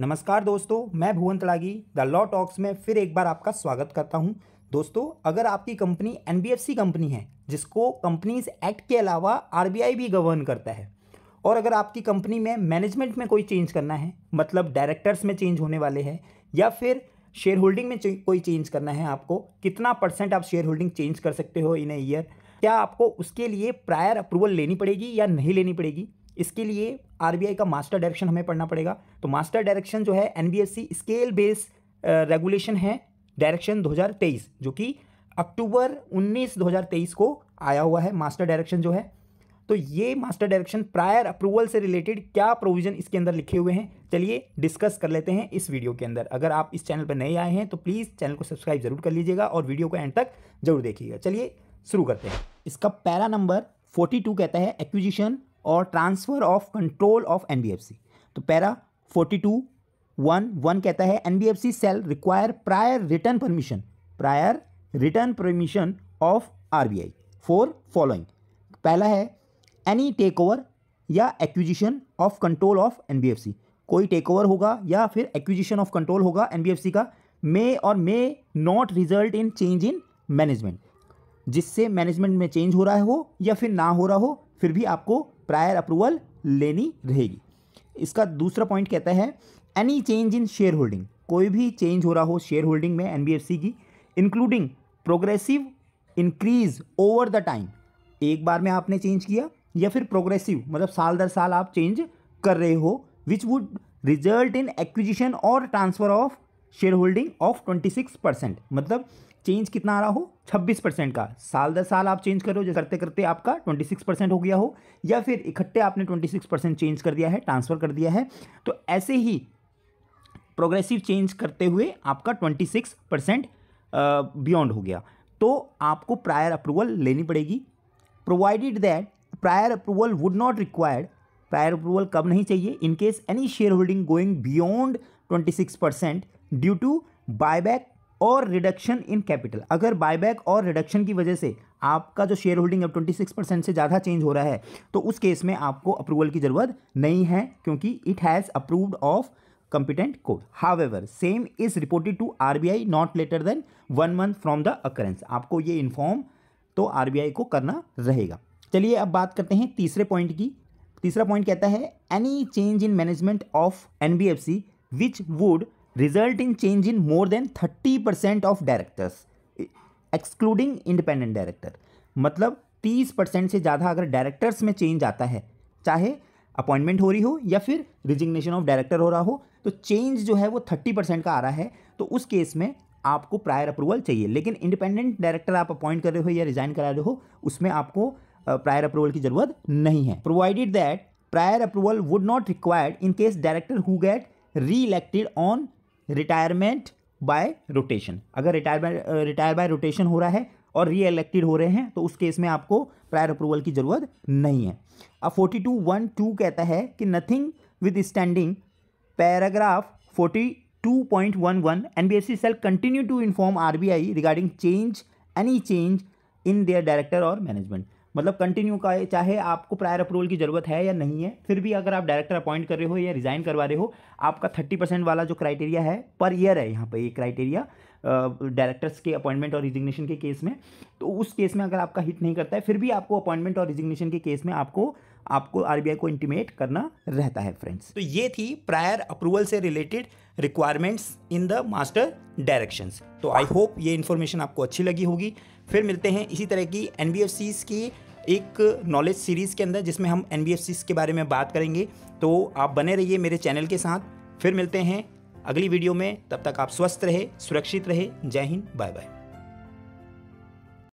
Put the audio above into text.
नमस्कार दोस्तों मैं Bhuvan Tadagi the law talks में फिर एक बार आपका स्वागत करता हूं दोस्तों अगर आपकी कंपनी एन कंपनी है जिसको कंपनीज एक्ट के अलावा आर भी गवर्न करता है और अगर आपकी कंपनी में मैनेजमेंट में कोई चेंज करना है मतलब डायरेक्टर्स में चेंज होने वाले हैं या फिर शेयर होल्डिंग में कोई चेंज करना है आपको कितना परसेंट आप शेयर होल्डिंग चेंज कर सकते हो इन ए ईयर क्या आपको उसके लिए प्रायर अप्रूवल लेनी पड़ेगी या नहीं लेनी पड़ेगी इसके लिए आरबीआई का मास्टर डायरेक्शन हमें पढ़ना पड़ेगा तो मास्टर डायरेक्शन जो है एनबीएफसी स्केल बेस रेगुलेशन है डायरेक्शन 2023 जो कि अक्टूबर 19 2023 को आया हुआ है मास्टर डायरेक्शन जो है तो ये मास्टर डायरेक्शन प्रायर अप्रूवल से रिलेटेड क्या प्रोविजन इसके अंदर लिखे हुए हैं चलिए डिस्कस कर लेते हैं इस वीडियो के अंदर अगर आप इस चैनल पर नए आए हैं तो प्लीज़ चैनल को सब्सक्राइब जरूर कर लीजिएगा और वीडियो को एंड तक जरूर देखिएगा चलिए शुरू करते हैं इसका पैरा नंबर 42 कहता है एक्विजिशन और transfer of control of C तो para forty two one one कहता है C shall require prior written permission prior written permission of R B I for following पहला है एनी टेक ओवर या acquisition of control of C कोई take over होगा या फिर एक्विजिशन ऑफ कंट्रोल होगा सी का मे और may not result in change in management जिससे मैनेजमेंट में चेंज हो रहा हो या फिर ना हो रहा हो फिर भी आपको प्रायर अप्रूवल लेनी रहेगी इसका दूसरा पॉइंट कहता है any change in share holding कोई भी चेंज हो रहा हो शेयर होल्डिंग में एन की including progressive increase over the time एक बार में आपने चेंज किया या फिर प्रोग्रेसिव मतलब साल दर साल आप चेंज कर रहे हो which would result in acquisition और transfer of share holding of twenty six percent मतलब चेंज कितना आ रहा हो 26 परसेंट का साल दर साल आप चेंज करो जैसे करते करते आपका 26 परसेंट हो गया हो या फिर इकट्ठे आपने 26 परसेंट चेंज कर दिया है ट्रांसफ़र कर दिया है तो ऐसे ही प्रोग्रेसिव चेंज करते हुए आपका 26 परसेंट बियॉन्ड हो गया तो आपको प्रायर अप्रूवल लेनी पड़ेगी provided that prior approval would not required prior approval कब नहीं चाहिए in case any share holding going beyond twenty six percent due to buyback और रिडक्शन इन कैपिटल अगर बायबैक और रिडक्शन की वजह से आपका जो शेयर होल्डिंग अब 26 परसेंट से ज़्यादा चेंज हो रहा है तो उस केस में आपको अप्रूवल की ज़रूरत नहीं है क्योंकि it has approved of competent court however same is reported to R not later than one month from the occurrence आपको ये इन्फॉर्म तो आर को करना रहेगा चलिए अब बात करते हैं तीसरे पॉइंट की तीसरा पॉइंट कहता है any change in management of N B F C which would result in change in more than 30% of directors excluding independent director मतलब 30% से ज़्यादा अगर डायरेक्टर्स में चेंज आता है चाहे अपॉइंटमेंट हो रही हो या फिर रिजिग्नेशन ऑफ डायरेक्टर हो रहा हो तो चेंज जो है वो 30% का आ रहा है तो उस केस में आपको प्रायर अप्रूवल चाहिए लेकिन इंडिपेंडेंट डायरेक्टर आप अपॉइंट कर रहे हो या रिजाइन करा रहे हो उसमें आपको प्रायर अप्रूवल की ज़रूरत नहीं है provided that prior approval would not required in case director who get reelected on retirement by rotation अगर रिटायरमेंट रिटायर बाय रोटेशन हो रहा है और री एलेक्टेड हो रहे हैं तो उस केस में आपको प्रायर अप्रूवल की ज़रूरत नहीं है अब फोर्टी टू वन टू कहता है कि notwithstanding paragraph forty two point one one N B S C shall continue to inform R B I regarding change any change in their director और management मतलब continue का चाहे आपको prior approval की ज़रूरत है या नहीं है फिर भी अगर आप डायरेक्टर अपॉइंट कर रहे हो या रिज़ाइन करवा रहे हो आपका थर्टी परसेंट वाला जो क्राइटेरिया है पर ईयर है यहाँ पर ये क्राइटेरिया डायरेक्टर्स के अपॉइंटमेंट और रिजिग्नेशन के केस में तो उस केस में अगर आपका हिट नहीं करता है फिर भी आपको अपॉइंटमेंट और रिजिग्नेशन के केस में आपको आपको आर को इंटीमेट करना रहता है फ्रेंड्स तो ये थी प्रायर अप्रूवल से related requirements in the master directions तो आई होप ये इन्फॉर्मेशन आपको अच्छी लगी होगी फिर मिलते हैं इसी तरह की एन की एक नॉलेज सीरीज़ के अंदर जिसमें हम एन के बारे में बात करेंगे तो आप बने रहिए मेरे चैनल के साथ फिर मिलते हैं अगली वीडियो में तब तक आप स्वस्थ रहे सुरक्षित रहे जय हिंद बाय बाय